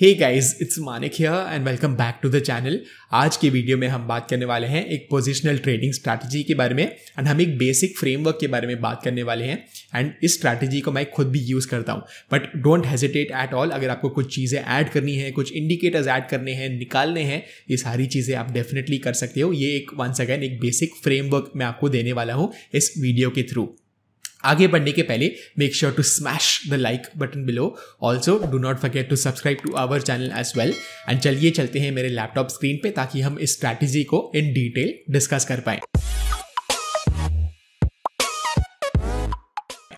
Hey guys it's Manik here and welcome back to the channel आज के video में हम बात करने वाले हैं एक पोजिशनल ट्रेडिंग स्ट्रैटेजी के बारे में एंड हम एक बेसिक फ्रेमवर्क के बारे में बात करने वाले हैं एंड इस स्ट्रैटेजी को मैं खुद भी यूज़ करता हूँ but don't hesitate at all अगर आपको कुछ चीज़ें ऐड करनी है कुछ इंडिकेटर्स ऐड करने हैं निकालने हैं ये सारी चीज़ें आप डेफिनेटली कर सकते हो ये एक वंस अगैन एक बेसिक फ्रेमवर्क मैं आपको देने वाला हूँ इस वीडियो के थ्रू आगे बढ़ने के पहले make sure to smash the like button below also do not forget to subscribe to our channel as well and चलिए चलते हैं मेरे लैपटॉप स्क्रीन पे ताकि हम इस स्ट्रैटेजी को इन डिटेल डिस्कस कर पाए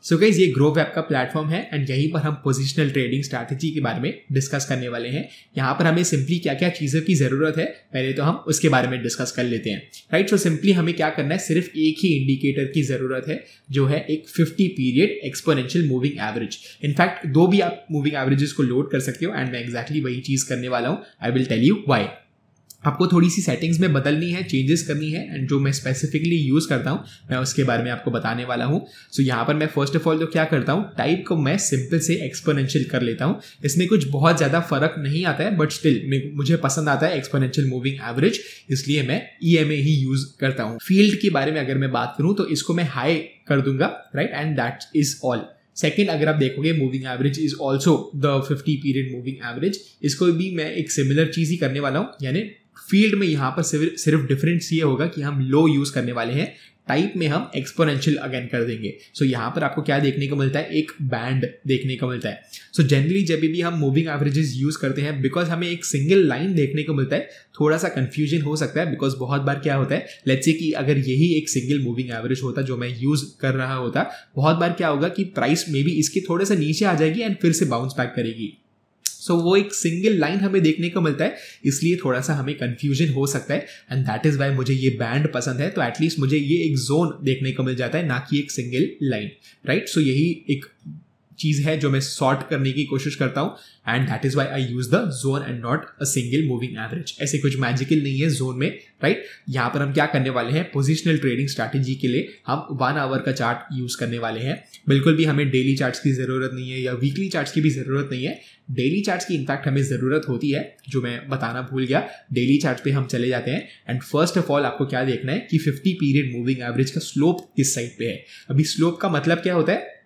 सो so गाइज ये ग्रो ऐप का प्लेटफॉर्म है एंड यहीं पर हम पोजिशनल ट्रेडिंग स्ट्रैटेजी के बारे में डिस्कस करने वाले हैं यहाँ पर हमें सिंपली क्या क्या चीज़ों की ज़रूरत है पहले तो हम उसके बारे में डिस्कस कर लेते हैं राइट सो सिंपली हमें क्या करना है सिर्फ एक ही इंडिकेटर की ज़रूरत है जो है एक fifty period exponential moving average in fact दो भी आप मूविंग एवरेजेस को लोड कर सकते हो एंड मैं एक्जैक्टली exactly वही चीज़ करने वाला हूँ I will tell you why आपको थोड़ी सी सेटिंग्स में बदलनी है चेंजेस करनी है एंड जो मैं स्पेसिफिकली यूज़ करता हूँ मैं उसके बारे में आपको बताने वाला हूँ सो so, यहाँ पर मैं फर्स्ट ऑफ ऑल तो क्या करता हूँ टाइप को मैं सिंपल से एक्सपोनेंशियल कर लेता हूँ इसमें कुछ बहुत ज़्यादा फर्क नहीं आता है बट स्टिल मुझे पसंद आता है एक्सपोनेंशियल मूविंग एवरेज इसलिए मैं ई ही यूज़ करता हूँ फील्ड के बारे में अगर मैं बात करूँ तो इसको मैं हाई कर दूंगा right and that is all second अगर आप देखोगे moving average is also the fifty period moving average इसको भी मैं एक सिमिलर चीज़ ही करने वाला हूँ यानी फील्ड में यहाँ पर सिर्फ डिफरेंस ये होगा कि हम लो यूज करने वाले हैं टाइप में हम एक्सपोनेंशियल अगेन कर देंगे सो so, यहाँ पर आपको क्या देखने को मिलता है एक बैंड देखने को मिलता है सो so, जनरली जब भी हम मूविंग एवरेजेस यूज करते हैं बिकॉज हमें एक सिंगल लाइन देखने को मिलता है थोड़ा सा कंफ्यूजन हो सकता है बिकॉज बहुत बार क्या होता है लेट्स से कि अगर यही एक सिंगल मूविंग एवरेज होता जो मैं यूज कर रहा होता बहुत बार क्या होगा कि प्राइस मे बी इसके थोड़े से नीचे आ जाएगी एंड फिर से बाउंस बैक करेगी सो so, वो एक सिंगल लाइन हमें देखने को मिलता है इसलिए थोड़ा सा हमें कंफ्यूजन हो सकता है एंड दैट इज वाई मुझे ये बैंड पसंद है तो एटलीस्ट मुझे ये एक जोन देखने को मिल जाता है ना कि एक सिंगल लाइन राइट सो यही एक चीज है जो मैं सॉर्ट करने की कोशिश करता हूँ and that is why I use the zone and not a single moving average ऐसे कुछ मैजिकल नहीं है जोन में राइट right? यहाँ पर हम क्या करने वाले हैं पोजिशनल ट्रेडिंग स्ट्रैटेजी के लिए हम वन आवर का चार्ट यूज करने वाले हैं बिल्कुल भी हमें डेली चार्ट की जरूरत नहीं है या वीकली चार्ट की भी जरूरत नहीं है डेली चार्ट की इनफैक्ट हमें ज़रूरत होती है जो मैं बताना भूल गया डेली चार्ट पे हम चले जाते हैं एंड फर्स्ट ऑफ ऑल आपको क्या देखना है कि 50 पीरियड मूविंग एवरेज का स्लोप किस साइड पे है अभी स्लोप का मतलब क्या होता है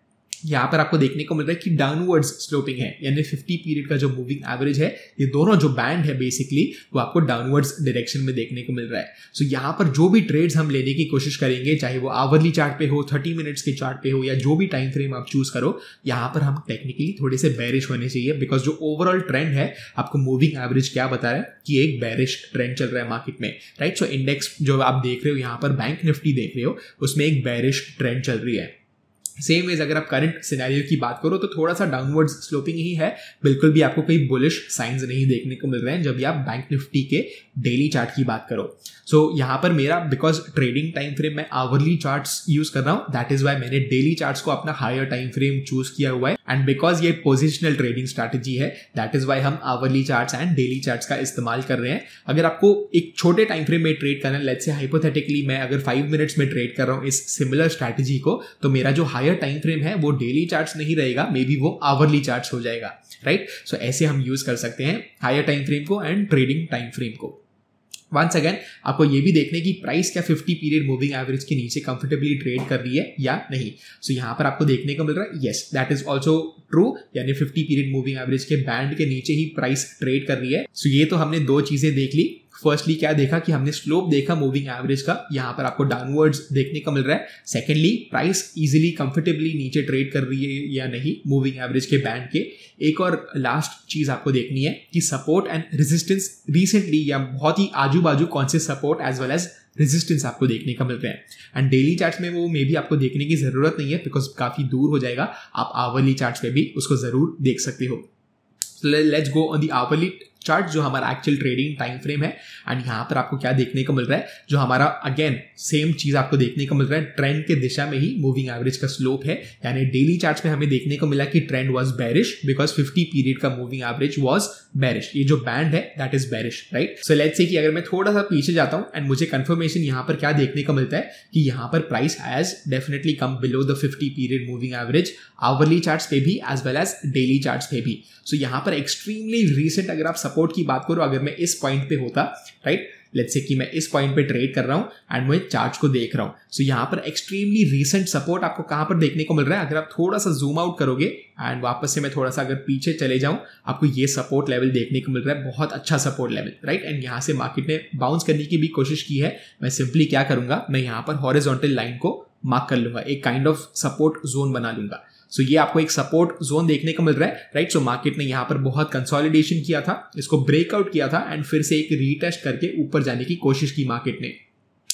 यहाँ पर आपको देखने को मिल रहा है कि डाउनवर्ड्स स्लोपिंग है यानी फिफ्टी पीरियड का जो मूविंग एवरेज है ये दोनों जो बैंड है बेसिकली वो आपको डाउनवर्ड्स डायरेक्शन में देखने को मिल रहा है सो so, यहाँ पर जो भी ट्रेड्स हम लेने की कोशिश करेंगे चाहे वो आवरली चार्ट पे हो थर्टी मिनट्स के चार्ट पे हो या जो भी टाइम फ्रेम आप चूज करो यहाँ पर हम टेक्निकली थोड़े से बैरिश होने चाहिए बिकॉज जो ओवरऑल ट्रेंड है आपको मूविंग एवरेज क्या बता रहा है कि एक बैरिश ट्रेंड चल रहा है मार्केट में राइट सो इंडेक्स जो आप देख रहे हो यहाँ पर बैंक निफ्टी देख रहे हो उसमें एक बैरिश ट्रेंड चल रही है सेम इज अगर आप करंट सिनेरियो की बात करो तो थोड़ा सा डाउनवर्ड्स स्लोपिंग ही है बिल्कुल भी आपको कोई बुलिश साइंस नहीं देखने को मिल रहे हैं जब आप बैंक निफ्टी के डेली चार्ट की बात करो सो so, यहाँ पर मेरा बिकॉज ट्रेडिंग टाइम फ्रेम मैं आवरली चार्ट यूज कर रहा हूँ दैट इज वाई मैंने डेली चार्ट को अपना हायर टाइम फ्रेम चूज किया हुआ है एंड बिकॉज ये पोजिशनल ट्रेडिंग स्ट्रैटेजी है दैट इज वाई हम hourly chart and daily chart का इस्तेमाल कर रहे हैं अगर आपको एक छोटे टाइम फ्रेम में ट्रेड करना है लेट से हाइपोथेटिकली मैं अगर फाइव मिनट्स में ट्रेड कर रहा हूँ इस सिमिलर स्ट्रैटेजी को तो मेरा जो हायर टाइम फ्रेम है वो डेली चार्ट नहीं रहेगा मे बी वो आवरली चार्ट हो जाएगा राइट right? सो so, ऐसे हम यूज कर सकते हैं हायर टाइम फ्रेम को एंड ट्रेडिंग टाइम फ्रेम को वंस अगेन आपको ये भी देखने की प्राइस क्या 50 पीरियड मूविंग एवरेज के नीचे कंफर्टेबली ट्रेड कर रही है या नहीं सो so, यहाँ पर आपको देखने को मिल रहा है yes that is also true यानी 50 पीरियड मूविंग एवरेज के बैंड के नीचे ही प्राइस ट्रेड कर रही है सो so, ये तो हमने दो चीजें देख ली फर्स्टली क्या देखा कि हमने स्लोप देखा मूविंग एवरेज का यहाँ पर आपको डाउनवर्ड्स देखने का मिल रहा है सेकेंडली प्राइस इजिली कंफर्टेबली नीचे ट्रेड कर रही है या नहीं मूविंग एवरेज के बैंड के एक और लास्ट चीज आपको देखनी है कि सपोर्ट एंड रेजिस्टेंस रिसेंटली या बहुत ही आजू बाजू कौन से support as well as resistance आपको देखने का मिल रहा है एंड डेली चार्ट में वो मे भी आपको देखने की जरूरत नहीं है बिकॉज काफी दूर हो जाएगा आप आवली चार्ट में भी उसको जरूर देख सकते हो let's go on the hourly chart जो हमारा एक्चुअल ट्रेडिंग टाइम फ्रेम है एंड यहाँ पर आपको क्या देखने को मिल रहा है जो हमारा अगेन सेम चीज आपको देखने को मिल रहा है ट्रेंड के दिशा में ही मूविंग एवरेज का स्लोप है यानी डेली चार्ट में हमें देखने को मिला कि trend was bearish because fifty period का मूविंग एवरेज वॉज बैरिश ये जो बैंड है that is bearish right so let's say कि अगर मैं थोड़ा सा पीछे जाता हूँ एंड मुझे कंफर्मेशन यहाँ पर क्या देखने को मिलता है कि यहाँ पर price as definitely come below the fifty period moving average hourly chart पे भी as well as daily chart पे भी सो so यहाँ पर एक्सट्रीमली रिसेंट अगर आप सपोर्ट की बात करूं अगर मैं इस पॉइंट पे होता राइट लेट से कि मैं इस पॉइंट पे ट्रेड कर रहा हूँ एंड मैं चार्ज को देख रहा हूँ सो so, यहाँ पर एक्सट्रीमली रीसेंट सपोर्ट आपको कहाँ पर देखने को मिल रहा है अगर आप थोड़ा सा जूम आउट करोगे एंड वापस से मैं थोड़ा सा अगर पीछे चले जाऊँ आपको ये सपोर्ट लेवल देखने को मिल रहा है बहुत अच्छा सपोर्ट लेवल राइट एंड यहाँ से मार्केट ने बाउंस करने की भी कोशिश की है मैं सिंपली क्या करूंगा मैं यहाँ पर हॉरिजोंटल लाइन को मार्क कर लूंगा एक काइंड ऑफ सपोर्ट जोन बना लूंगा सो so, ये आपको एक सपोर्ट जोन देखने को मिल रहा है राइट सो मार्केट ने यहाँ पर बहुत कंसोलिडेशन किया था इसको ब्रेकआउट किया था एंड फिर से एक रीटेस्ट करके ऊपर जाने की कोशिश की मार्केट ने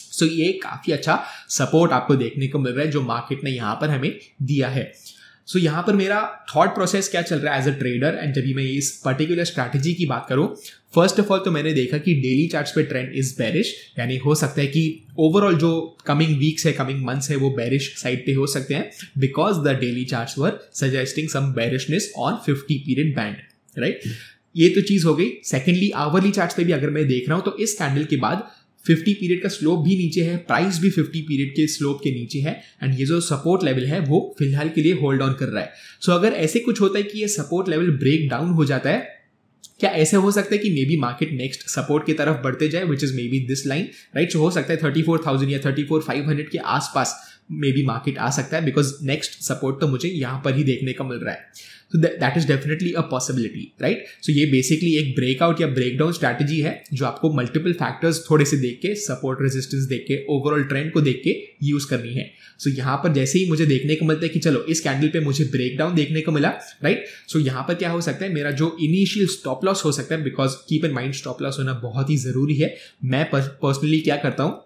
सो so, ये काफी अच्छा सपोर्ट आपको देखने को मिल रहा है जो मार्केट ने यहाँ पर हमें दिया है सो so, यहाँ पर मेरा थॉट प्रोसेस क्या चल रहा है एज अ ट्रेडर एंड जब मैं इस पर्टिकुलर स्ट्रैटेजी की बात करूँ फर्स्ट ऑफ ऑल तो मैंने देखा कि डेली चार्ट्स पे ट्रेंड इज बैरिश यानी हो सकता है कि ओवरऑल जो कमिंग वीक्स है कमिंग मंथ्स है वो बैरिश साइड पे हो सकते हैं because the daily charts were suggesting some bearishness on fifty period band right ये तो चीज हो गई सेकेंडली आवरली चार्ट पे भी अगर मैं देख रहा हूँ तो इस कैंडल के बाद फिफ्टी पीरियड का स्लोप भी नीचे है प्राइस भी फिफ्टी पीरियड के स्लोप के नीचे है एंड ये जो सपोर्ट लेवल है वो फिलहाल के लिए होल्ड ऑन कर रहा है सो so, अगर ऐसे कुछ होता है कि ये सपोर्ट लेवल ब्रेक डाउन हो जाता है क्या ऐसे हो सकता है कि maybe market next support की तरफ बढ़ते जाए which is maybe this line right हो सकता है थर्टी फोर थाउजेंड या थर्टी फोर फाइव हंड्रेड के आसपास मे बी मार्केट आ सकता है बिकॉज नेक्स्ट सपोर्ट तो मुझे यहाँ पर ही देखने का मिल रहा है तो that is definitely a possibility right so ये बेसिकली एक ब्रेकआउट या ब्रेकडाउन स्ट्रैटेजी है जो आपको मल्टीपल फैक्टर्स थोड़े से देख के सपोर्ट रेजिस्टेंस देख के ओवरऑल ट्रेंड को देख के यूज करनी है सो so यहाँ पर जैसे ही मुझे देखने को मिलता है कि चलो इस कैंडल पे मुझे ब्रेकडाउन देखने को मिला राइट सो so यहाँ पर क्या हो सकता है मेरा जो इनिशियल स्टॉप लॉस हो सकता है because keep in mind stop loss होना बहुत ही जरूरी है मैं पर्सनली क्या करता हूँ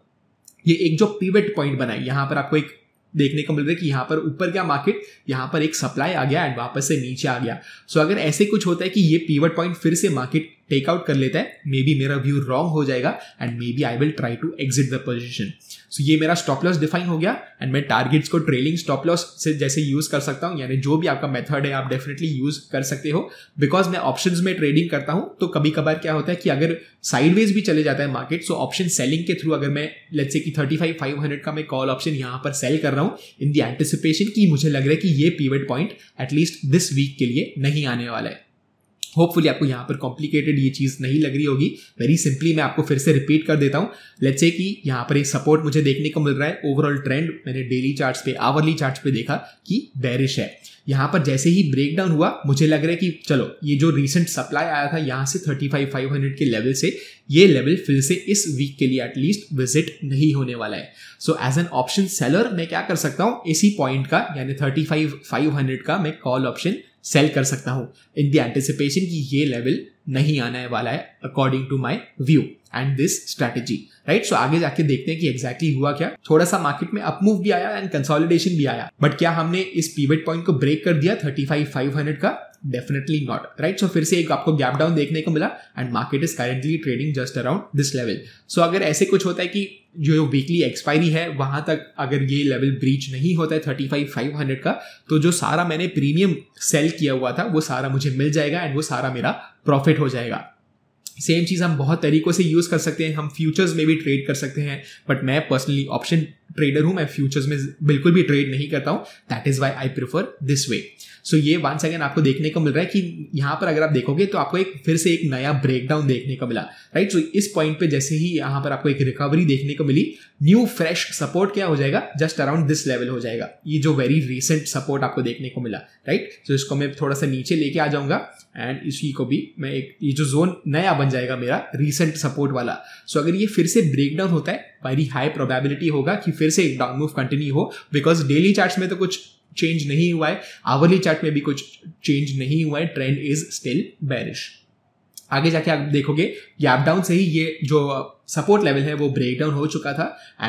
ये एक जो पीवेट पॉइंट है यहाँ पर आपको एक देखने को मिल रहा है कि यहाँ पर ऊपर गया मार्केट यहाँ पर एक सप्लाई आ गया एंड वापस से नीचे आ गया सो so, अगर ऐसे कुछ होता है कि ये पीवेट पॉइंट फिर से मार्केट टेकआउट कर लेता है मे बी मेरा व्यू रॉन्ग हो जाएगा and maybe I will try to exit the position so ये मेरा स्टॉप लॉस डिफाइन हो गया एंड मैं टारगेट्स को ट्रेलिंग स्टॉप लॉस से जैसे यूज कर सकता हूँ यानी जो भी आपका मेथड है आप डेफिनेटली यूज कर सकते हो बिकॉज मैं ऑप्शन में ट्रेडिंग करता हूँ तो कभी कभार क्या होता है कि अगर साइडवेज भी चले जाता है मार्केट सो ऑप्शन सेलिंग के थ्रू अगर मैं लेट्स से कि थर्टी फाइव फाइव हंड्रेड का मैं कॉल ऑप्शन यहाँ पर सेल कर रहा हूँ इन दी एंटिसिपेशन की मुझे लग रहा है कि ये pivot point at least this week के लिए नहीं आने वाला है होपफुली आपको यहाँ पर कॉम्प्लिकेटेड ये चीज़ नहीं लग रही होगी वेरी सिंपली मैं आपको फिर से रिपीट कर देता हूँ लेट्स से कि यहाँ पर एक सपोर्ट मुझे देखने को मिल रहा है ओवरऑल ट्रेंड मैंने डेली चार्ट्स पे आवरली चार्ट्स पे देखा कि बैरिश है यहाँ पर जैसे ही ब्रेकडाउन हुआ मुझे लग रहा है कि चलो ये जो रिसेंट सप्लाई आया था यहाँ से थर्टी फाइव फाइव हंड्रेड के लेवल से ये लेवल फिर से इस वीक के लिए एटलीस्ट विजिट नहीं होने वाला है so as an option seller मैं क्या कर सकता हूँ इसी पॉइंट का यानी थर्टी फाइव फाइव हंड्रेड का मैं कॉल ऑप्शन सेल कर सकता हूँ इन द एंटिसिपेशन कि ये लेवल नहीं आने वाला है according to my view and this strategy right so आगे जाके देखते हैं कि एक्जैक्टली exactly हुआ क्या थोड़ा सा मार्केट में अपमूव भी आया एंड कंसोलिडेशन भी आया बट क्या हमने इस पीवेट पॉइंट को ब्रेक कर दिया थर्टी फाइव फाइव हंड्रेड का डेफिनेटली नॉट राइट सो फिर से एक आपको गैप डाउन देखने को मिला and market is currently trading just around this level so अगर ऐसे कुछ होता है कि जो वीकली एक्सपायरी है वहां तक अगर ये लेवल ब्रीच नहीं होता है थर्टी फाइव फाइव हंड्रेड का तो जो सारा मैंने प्रीमियम सेल किया हुआ था वो सारा मुझे मिल जाएगा एंड वो सारा मेरा प्रॉफिट हो जाएगा सेम चीज़ हम बहुत तरीकों से यूज़ कर सकते हैं हम फ्यूचर्स में भी ट्रेड कर सकते हैं बट मैं पर्सनली ऑप्शन ट्रेडर हूं मैं फ्यूचर्स में बिल्कुल भी ट्रेड नहीं करता हूं that is why I prefer this way so ये वंस अगेन आपको देखने को मिल रहा है कि यहां पर अगर आप देखोगे तो आपको एक फिर से एक नया ब्रेकडाउन देखने को मिला राइट right? सो so इस पॉइंट पे जैसे ही यहां पर आपको एक रिकवरी देखने को मिली न्यू फ्रेश सपोर्ट क्या हो जाएगा जस्ट अराउंड दिस लेवल हो जाएगा ये जो वेरी रिसेंट सपोर्ट आपको देखने को मिला राइट right? सो so इसको मैं थोड़ा सा नीचे लेके आ जाऊंगा एंड इसी को भी मैं एक ये जो जोन नया बन जाएगा मेरा रिसेंट सपोर्ट वाला सो so अगर ये फिर से ब्रेकडाउन होता है वेरी हाई प्रोबेबिलिटी होगा कि फिर से एक डाउन मूव कंटिन्यू हो बिकॉज डेली चार्ट में तो कुछ चेंज नहीं हुआ है आवरली चार्ट में भी कुछ चेंज नहीं हुआ है ट्रेंड इज स्टिल बैरिश आगे जाके आप देखोगे गैप डाउन से ही ये जो सपोर्ट लेवल है वो ब्रेक डाउन हो चुका था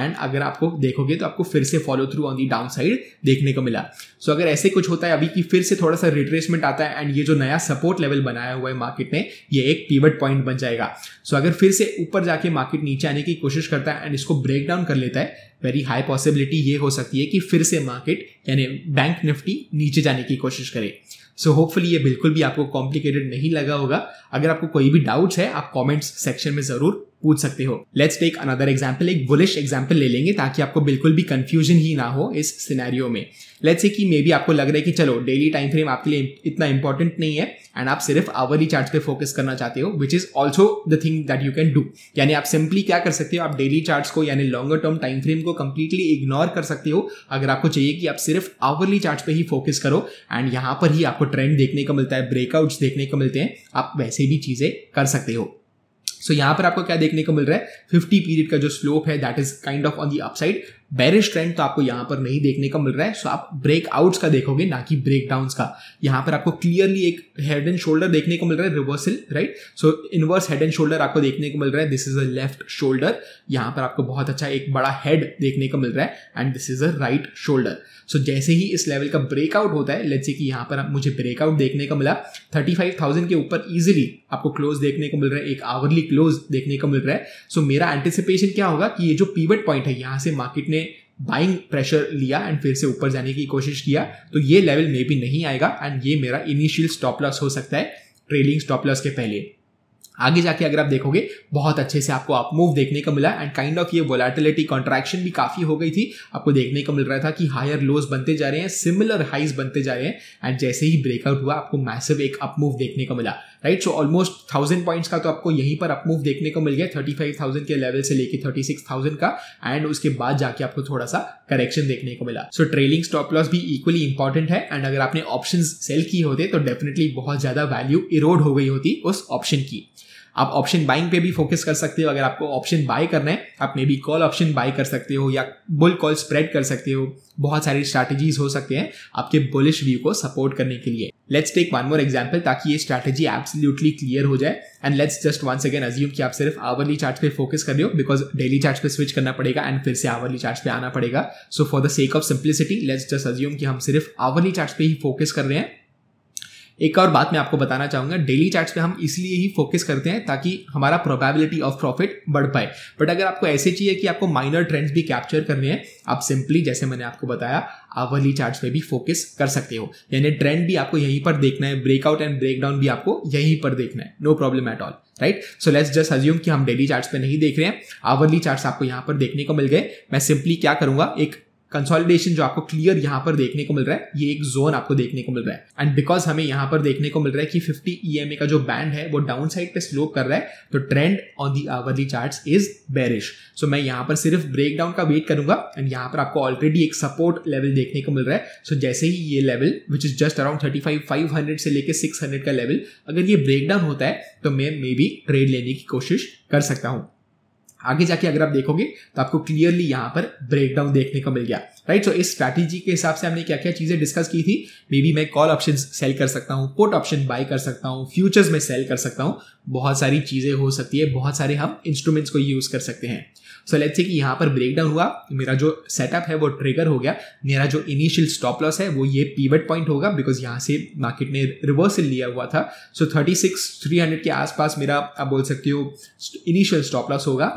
एंड अगर आपको देखोगे तो आपको फिर से follow through on the down downside देखने को मिला सो so, अगर ऐसे कुछ होता है अभी कि फिर से थोड़ा सा रिट्रेसमेंट आता है एंड ये जो नया सपोर्ट लेवल बनाया हुआ है मार्केट ने ये एक पीवट पॉइंट बन जाएगा सो so, अगर फिर से ऊपर जाके मार्केट नीचे आने की कोशिश करता है एंड इसको ब्रेक डाउन कर लेता है वेरी हाई पॉसिबिलिटी ये हो सकती है कि फिर से मार्केट यानी बैंक निफ्टी नीचे जाने की कोशिश करे सो so, होपफुली ये बिल्कुल भी आपको कॉम्प्लिकेटेड नहीं लगा होगा अगर आपको कोई भी डाउट्स है आप कॉमेंट्स सेक्शन में ज़रूर पूछ सकते हो लेट्स टेक अनदर एग्जाम्पल एक बुलिश एग्जाम्पल ले लेंगे ताकि आपको बिल्कुल भी कंफ्यूजन ही ना हो इस सिनेरियो में लेट्स से कि मे बी आपको लग रहा है कि चलो डेली टाइम फ्रेम आपके लिए इतना इंपॉर्टेंट नहीं है एंड आप सिर्फ आवरली चार्ट पे फोकस करना चाहते हो which is also the thing that you can do यानी आप सिंपली क्या कर सकते हो आप डेली चार्ज को यानी लॉन्गर टर्म टाइम फ्रेम को कंप्लीटली इग्नोर कर सकते हो अगर आपको चाहिए कि आप सिर्फ आवरली चार्ट पे ही फोकस करो एंड यहाँ पर ही आपको ट्रेंड देखने को मिलता है ब्रेकआउट्स देखने को मिलते हैं आप वैसे भी चीजें कर सकते हो सो so, यहाँ पर आपको क्या देखने को मिल रहा है फिफ्टी पीरियड का जो स्लोप है that is kind of on the upside bearish trend तो आपको यहां पर नहीं देखने का मिल रहा है सो आप ब्रेकआउट्स का देखोगे ना कि ब्रेकडाउन का यहाँ पर आपको क्लियरली एक हेड एंड शोल्डर देखने को मिल रहा है reversal right so inverse head and shoulder आपको देखने को मिल रहा है this is a left shoulder यहां पर आपको बहुत अच्छा एक बड़ा हेड देखने को मिल रहा है and this is a right shoulder so जैसे ही इस लेवल का ब्रेकआउट होता है लेट्स से कि यहाँ पर मुझे ब्रेकआउट देखने को मिला थाउजेंड के ऊपर इजीली आपको क्लोज देखने को मिल रहा है एक आवरली क्लोज देखने को मिल रहा है सो so, मेरा एंटिसिपेशन क्या होगा कि ये जो पीवट पॉइंट है यहाँ से मार्केट ने बाइंग प्रेशर लिया एंड फिर से ऊपर जाने की कोशिश किया तो ये लेवल मे भी नहीं आएगा एंड ये मेरा इनिशियल स्टॉप लॉस हो सकता है ट्रेलिंग स्टॉप लॉस के पहले आगे जाके अगर आप देखोगे बहुत अच्छे से आपको आप मूव देखने को मिला एंड काइंड ऑफ ये वोलाटिलिटी कॉन्ट्रैक्शन भी काफी हो गई थी आपको देखने को मिल रहा था कि हायर लोज बनते जा रहे हैं सिमिलर हाइज बनते जा रहे हैं एंड जैसे ही ब्रेकआउट हुआ आपको मैसिव एक अप मूव देखने को मिला right so almost thousand points का तो आपको यहीं पर अपमूव देखने को मिल गया थर्टी फाइव थाउजेंड के लेवल से लेके थर्टी सिक्स थाउजेंड का एंड उसके बाद जाके आपको थोड़ा सा करेक्शन देखने को मिला सो ट्रेलिंग स्टॉप लॉस भी इक्वली इंपॉर्टेंट है एंड अगर आपने ऑप्शन सेल किए होते तो डेफिनेटली बहुत ज्यादा वैल्यू इरोड हो गई होती उस ऑप्शन की आप ऑप्शन बाइंग पे भी फोकस कर सकते हो अगर आपको ऑप्शन बाय करना है आप maybe call option buy कर सकते हो या बुल कॉल स्प्रेड कर सकते हो बहुत सारी स्ट्रैटेजीज हो सकते हैं आपके बुलिश व्यू को सपोर्ट करने के लिए let's take one more example ताकि ये स्ट्रैटेजी एब्सोल्युटली क्लियर हो जाए and let's just once again assume कि आप सिर्फ आवरली चार्ज पे फोकस कर रहे हो बिकॉज डेली चार्ज पे स्विच करना पड़ेगा एंड फिर से आवरली चार्ज पे आना पड़ेगा so for the sake of simplicity let's just assume कि हम सिर्फ आवरली चार्ज पे ही फोकस कर रहे हैं एक और बात मैं आपको बताना चाहूंगा डेली चार्ट्स पे हम इसलिए ही फोकस करते हैं ताकि हमारा प्रोबेबिलिटी ऑफ प्रॉफिट बढ़ पाए बट अगर आपको ऐसे चाहिए कि आपको माइनर ट्रेंड्स भी कैप्चर करने हैं आप सिंपली जैसे मैंने आपको बताया आवर्ली चार्ट्स पे भी फोकस कर सकते हो यानी ट्रेंड भी आपको यहीं पर देखना है ब्रेकआउट एंड ब्रेकडाउन भी आपको यहीं पर देखना है no problem at all right so let's just assume कि हम डेली चार्ट्स पे नहीं देख रहे हैं आवर्ली चार्ट्स आपको यहां पर देखने को मिल गए मैं सिंपली क्या करूंगा एक कंसोलिडेशन जो आपको क्लियर यहां पर देखने को मिल रहा है ये एक जोन आपको देखने को मिल रहा है एंड बिकॉज हमें यहां पर देखने को मिल रहा है कि 50 ई का जो बैंड है वो डाउन साइड पे स्लोप कर रहा है तो trend on the hourly charts is bearish so मैं यहाँ पर सिर्फ ब्रेकडाउन का वेट करूंगा एंड यहाँ पर आपको ऑलरेडी एक सपोर्ट लेवल देखने को मिल रहा है सो so जैसे ही ये level which is just around thirty five five hundred से लेकर सिक्स हंड्रेड का लेवल अगर ये ब्रेक डाउन होता है तो मैं मे बी ट्रेड लेने की कोशिश कर सकता हूँ आगे जाके अगर आप देखोगे तो आपको क्लियरली यहाँ पर ब्रेकडाउन देखने को मिल गया राइट सो इस स्ट्रैटेजी के हिसाब से हमने क्या क्या चीज़ें डिस्कस की थी मे बी मैं कॉल ऑप्शन सेल कर सकता हूँ पुट ऑप्शन बाय कर सकता हूँ फ्यूचर्स में सेल कर सकता हूँ बहुत सारी चीज़ें हो सकती है बहुत सारे हम इंस्ट्रूमेंट्स को यूज़ कर सकते हैं सो लेट्स से कि यहाँ पर ब्रेकडाउन हुआ मेरा जो सेटअप है वो ट्रिगर हो गया मेरा जो इनिशियल स्टॉप लॉस है वो ये पीवट पॉइंट होगा बिकॉज यहाँ से मार्केट ने रिवर्सल लिया हुआ था so thirty six three hundred के आसपास मेरा आप बोल सकते हो इनिशियल स्टॉप लॉस होगा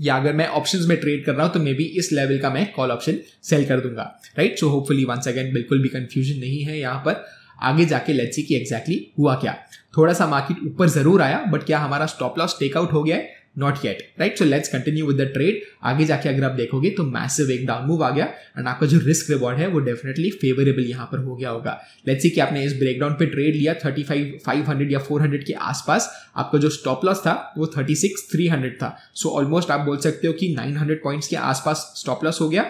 या अगर मैं ऑप्शंस में ट्रेड कर रहा हूं तो मे बी इस लेवल का मैं कॉल ऑप्शन सेल कर दूंगा right so hopefully once again बिल्कुल भी कंफ्यूजन नहीं है यहां पर आगे जाके लेट्स सी कि एग्जैक्टली exactly हुआ क्या थोड़ा सा मार्केट ऊपर जरूर आया बट क्या हमारा स्टॉप लॉस टेकआउट हो गया है not yet right so let's continue with the trade आगे जाके अगर आप देखोगे तो मैसिव एक डाउन मूव आ गया एंड आपका जो रिस्क रिवॉर्ड है वो डेफिनेटली फेवरेबल यहाँ पर हो गया होगा लेट्स सी कि आपने इस ब्रेकडाउन पे ट्रेड लिया थर्टी फाइव फाइव हंड्रेड या फोर हंड्रेड के आसपास आपका जो स्टॉप लॉस था वो थर्टी सिक्स थ्री हंड्रेड था सो so, ऑलमोस्ट आप बोल सकते हो कि नाइन हंड्रेड पॉइंट्स के आसपास स्टॉप लॉस हो गया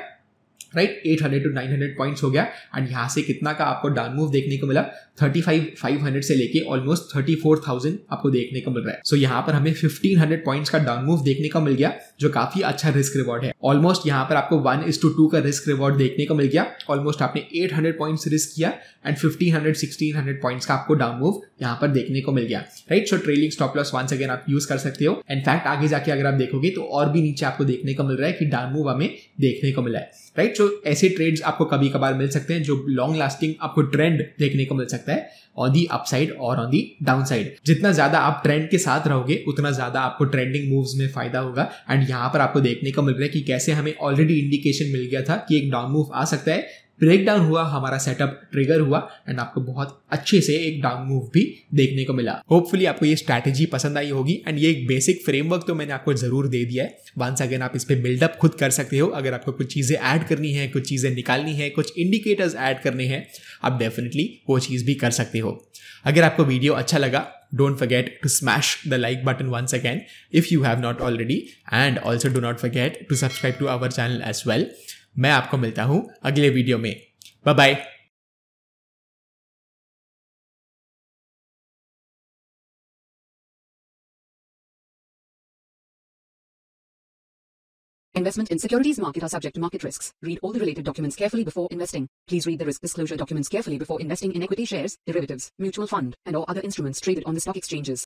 right eight hundred to nine hundred points हो गया एंड यहाँ से कितना का आपको डाउन मूव देखने को मिला थर्टी फाइव फाइव हंड्रेड से लेके ऑलमोस्ट थर्टी फोर थाउजेंड आपको देखने को मिल रहा है सो so, यहाँ पर हमें फिफ्टीन हंड्रेड पॉइंट्स का डाउन मूव देखने को मिल गया जो काफी अच्छा रिस्क रिवॉर्ड है ऑलमोस्ट यहाँ पर आपको वन इज टू टू का रिस्क रिवॉर्ड देखने को मिल गया ऑलमोस्ट आपने एट हंड्रेड पॉइंट्स रिस्क किया and fifteen hundred sixteen hundred points का आपको डाउन मूव यहाँ पर देखने को मिल गया right so trailing stop loss one again आप यूज कर सकते हो इनफैक्ट आगे जाके अगर आप देखोगे तो और भी नीचे आपको देखने को मिल रहा है कि डाउन मूव हमें देखने को मिला है राइट सो ऐसे ट्रेड्स आपको कभी कभार मिल सकते हैं जो लॉन्ग लास्टिंग आपको ट्रेंड देखने को मिल सकता है ऑन दी अपसाइड और ऑन दी डाउन साइड जितना ज्यादा आप ट्रेंड के साथ रहोगे उतना ज्यादा आपको ट्रेंडिंग मूव्स में फायदा होगा एंड यहाँ पर आपको देखने को मिल रहा है कि कैसे हमें ऑलरेडी इंडिकेशन मिल गया था कि एक डाउन मूव आ सकता है ब्रेक डाउन हुआ हमारा सेटअप ट्रिगर हुआ एंड आपको बहुत अच्छे से एक डाउन मूव भी देखने को मिला होपफुली आपको ये स्ट्रैटेजी पसंद आई होगी एंड ये एक बेसिक फ्रेमवर्क तो मैंने आपको जरूर दे दिया है वंस अगेन आप इस पर बिल्डअप खुद कर सकते हो अगर आपको कुछ चीज़ें ऐड करनी है कुछ चीज़ें निकालनी है कुछ इंडिकेटर्स ऐड करने हैं आप डेफिनेटली वो चीज़ भी कर सकते हो अगर आपको वीडियो अच्छा लगा don't forget to smash the like button once again if you have not already and also do not forget to subscribe to our channel as well मैं आपको मिलता हूं अगले वीडियो में bye bye Investment in securities market are subject to market risks. Read all the related documents carefully before investing. Please read the risk disclosure documents carefully before investing in equity shares, derivatives, mutual fund, and or other instruments traded on the stock exchanges.